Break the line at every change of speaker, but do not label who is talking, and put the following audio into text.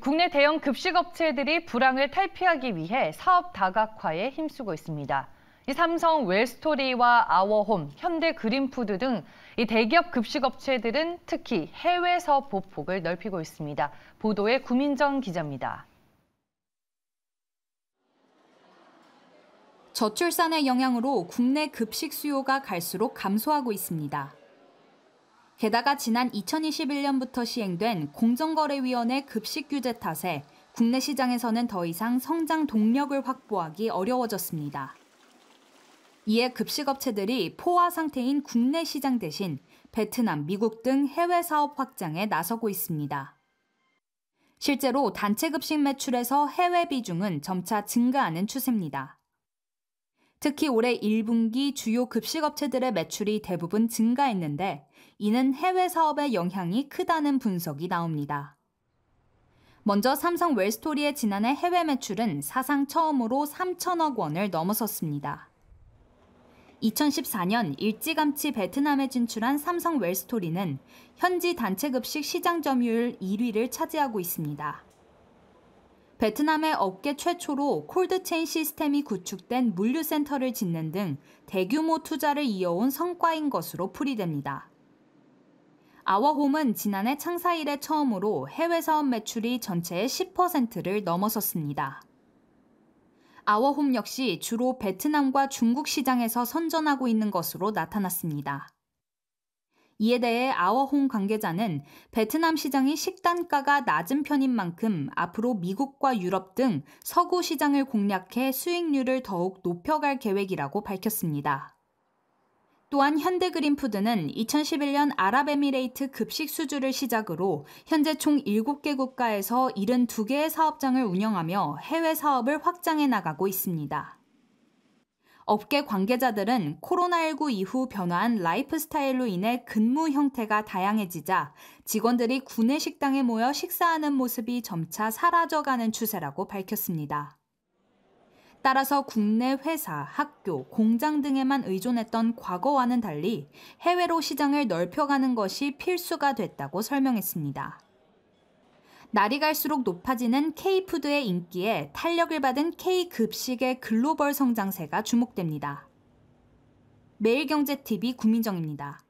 국내 대형 급식업체들이 불황을 탈피하기 위해 사업 다각화에 힘쓰고 있습니다. 이 삼성 웰스토리와 아워홈, 현대그린푸드 등이 대기업 급식업체들은 특히 해외 서보 폭을 넓히고 있습니다. 보도에 구민정 기자입니다.
저출산의 영향으로 국내 급식 수요가 갈수록 감소하고 있습니다. 게다가 지난 2021년부터 시행된 공정거래위원회 급식 규제 탓에 국내 시장에서는 더 이상 성장 동력을 확보하기 어려워졌습니다. 이에 급식업체들이 포화 상태인 국내 시장 대신 베트남, 미국 등 해외 사업 확장에 나서고 있습니다. 실제로 단체 급식 매출에서 해외 비중은 점차 증가하는 추세입니다. 특히 올해 1분기 주요 급식업체들의 매출이 대부분 증가했는데 이는 해외 사업의 영향이 크다는 분석이 나옵니다. 먼저 삼성 웰스토리의 지난해 해외 매출은 사상 처음으로 3천억 원을 넘어섰습니다. 2014년 일찌감치 베트남에 진출한 삼성 웰스토리는 현지 단체급식 시장 점유율 1위를 차지하고 있습니다. 베트남의 업계 최초로 콜드체인 시스템이 구축된 물류센터를 짓는 등 대규모 투자를 이어온 성과인 것으로 풀이됩니다. 아워홈은 지난해 창사 일에 처음으로 해외 사업 매출이 전체의 10%를 넘어섰습니다. 아워홈 역시 주로 베트남과 중국 시장에서 선전하고 있는 것으로 나타났습니다. 이에 대해 아워홈 관계자는 베트남 시장이 식단가가 낮은 편인 만큼 앞으로 미국과 유럽 등 서구 시장을 공략해 수익률을 더욱 높여갈 계획이라고 밝혔습니다. 또한 현대그린푸드는 2011년 아랍에미레이트 급식 수주를 시작으로 현재 총 7개 국가에서 72개의 사업장을 운영하며 해외 사업을 확장해 나가고 있습니다. 업계 관계자들은 코로나19 이후 변화한 라이프 스타일로 인해 근무 형태가 다양해지자 직원들이 구내 식당에 모여 식사하는 모습이 점차 사라져가는 추세라고 밝혔습니다. 따라서 국내 회사, 학교, 공장 등에만 의존했던 과거와는 달리 해외로 시장을 넓혀가는 것이 필수가 됐다고 설명했습니다. 날이 갈수록 높아지는 K푸드의 인기에 탄력을 받은 K급식의 글로벌 성장세가 주목됩니다. 매일경제TV 구민정입니다.